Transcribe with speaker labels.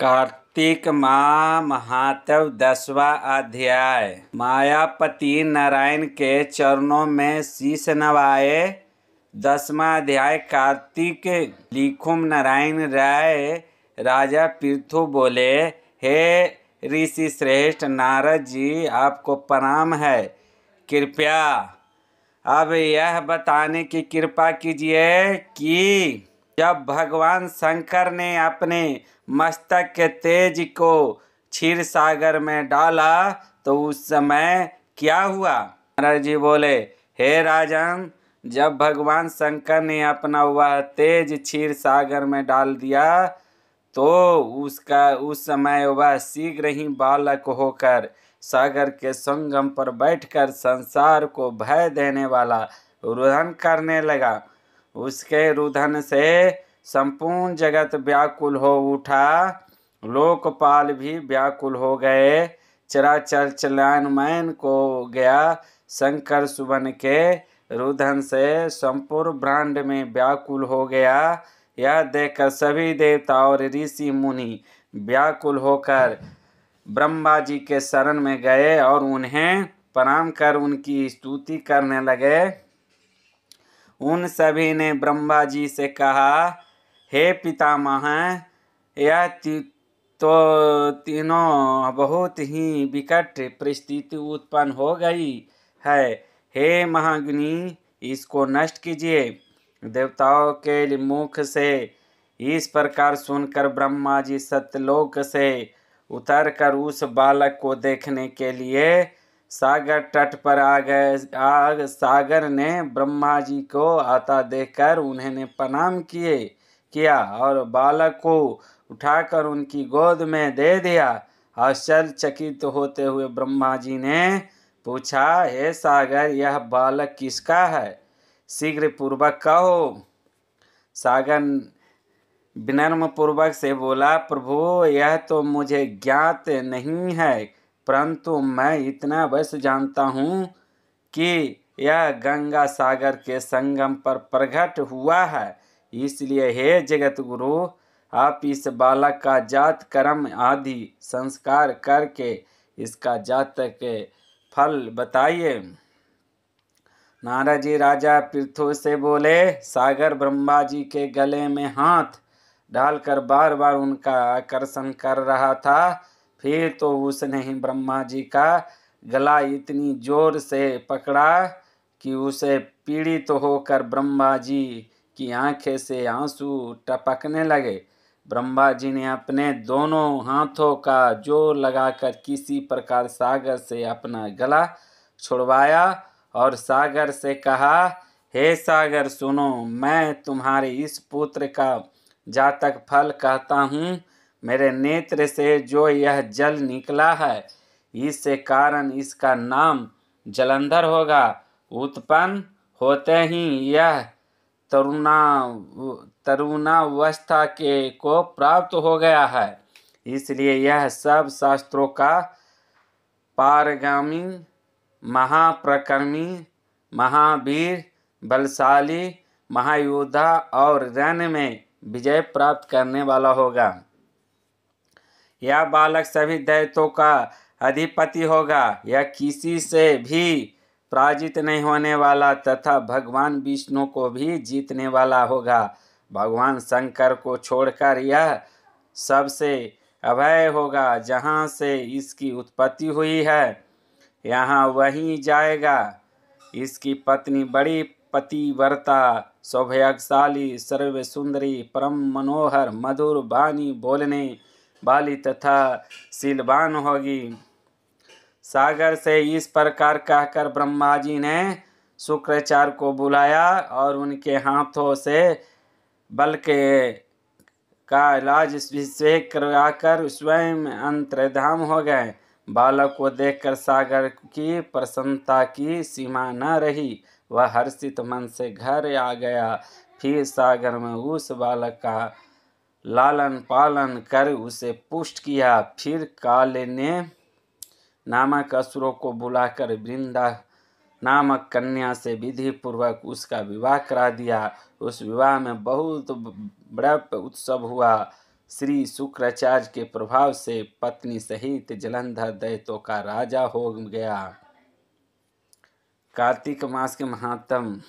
Speaker 1: कार्तिक माँ महातव दसवा अध्याय मायापति नारायण के चरणों में शीश नवाए दसवा अध्याय कार्तिक लिखुम नारायण राय राजा पृथु बोले हे ऋषि श्रेष्ठ नारद जी आपको प्रणाम है कृपया अब यह बताने की कृपा कीजिए कि जब भगवान शंकर ने अपने मस्तक के तेज को क्षीर सागर में डाला तो उस समय क्या हुआ महाराज जी बोले हे राजन जब भगवान शंकर ने अपना वह तेज क्षीर सागर में डाल दिया तो उसका उस समय वह शीघ्र ही बालक होकर सागर के संगम पर बैठकर संसार को भय देने वाला रोधन करने लगा उसके रुधन से संपूर्ण जगत व्याकुल हो उठा लोकपाल भी व्याकुल हो गए चराचर मैन को गया शंकर सुवन के रुधन से संपूर्ण ब्रांड में व्याकुल हो गया यह देखकर सभी देवता और ऋषि मुनि व्याकुल होकर ब्रह्मा जी के शरण में गए और उन्हें प्रणाम कर उनकी स्तुति करने लगे उन सभी ने ब्रह्मा जी से कहा हे पितामह यह तो तीनों बहुत ही विकट परिस्थिति उत्पन्न हो गई है हे महाग्नि इसको नष्ट कीजिए देवताओं के मुख से इस प्रकार सुनकर ब्रह्मा जी सतलोक से उतर कर उस बालक को देखने के लिए सागर तट पर आ गए आग सागर ने ब्रह्मा जी को आता देखकर उन्हें प्रणाम किए किया और बालक को उठाकर उनकी गोद में दे दिया आश्चर्यचकित होते हुए ब्रह्मा जी ने पूछा हे सागर यह बालक किसका है शीघ्र पूर्वक कहो सागर विनम्र पूर्वक से बोला प्रभु यह तो मुझे ज्ञात नहीं है परंतु मैं इतना अवश्य जानता हूँ कि यह गंगा सागर के संगम पर प्रकट हुआ है इसलिए हे जगत गुरु आप इस बालक का जात कर्म आदि संस्कार करके इसका जात के फल बताइए नाराजी राजा पृथु से बोले सागर ब्रह्मा जी के गले में हाथ डालकर बार बार उनका आकर्षण कर रहा था फिर तो उसने ही ब्रह्मा जी का गला इतनी जोर से पकड़ा कि उसे पीड़ित तो होकर ब्रह्मा जी की आंखें से आंसू टपकने लगे ब्रह्मा जी ने अपने दोनों हाथों का जोर लगाकर किसी प्रकार सागर से अपना गला छुड़वाया और सागर से कहा हे सागर सुनो मैं तुम्हारे इस पुत्र का जातक फल कहता हूँ मेरे नेत्र से जो यह जल निकला है इससे कारण इसका नाम जलंधर होगा उत्पन्न होते ही यह तरुणा तरुणावस्था के को प्राप्त हो गया है इसलिए यह सब शास्त्रों का पारगामी महाप्रकर्मी महावीर बलशाली महायोद्धा और रण में विजय प्राप्त करने वाला होगा यह बालक सभी दैत्यों का अधिपति होगा यह किसी से भी पराजित नहीं होने वाला तथा भगवान विष्णु को भी जीतने वाला होगा भगवान शंकर को छोड़कर यह सबसे अभय होगा जहाँ से इसकी उत्पत्ति हुई है यहाँ वहीं जाएगा इसकी पत्नी बड़ी पतिव्रता सौभाग्यशाली सर्वसुंदरी परम मनोहर मधुर वाणी बोलने बाली तथा सिलवान होगी सागर से इस प्रकार कहकर ब्रह्मा जी ने शुक्राचार्य को बुलाया और उनके हाथों से बल के का इलाज अभिषेक करवाकर स्वयं अंतर्धाम हो गए बालक को देखकर सागर की प्रसन्नता की सीमा न रही वह हर्षित मन से घर आ गया फिर सागर में उस बालक का लालन पालन कर उसे पुष्ट किया फिर काले ने नामक असुरों को बुलाकर वृंदा नामक कन्या से विधि पूर्वक उसका विवाह करा दिया उस विवाह में बहुत बड़ा उत्सव हुआ श्री शुक्राचार्य के प्रभाव से पत्नी सहित जलंधर दैतों का राजा हो गया कार्तिक मास के महात्म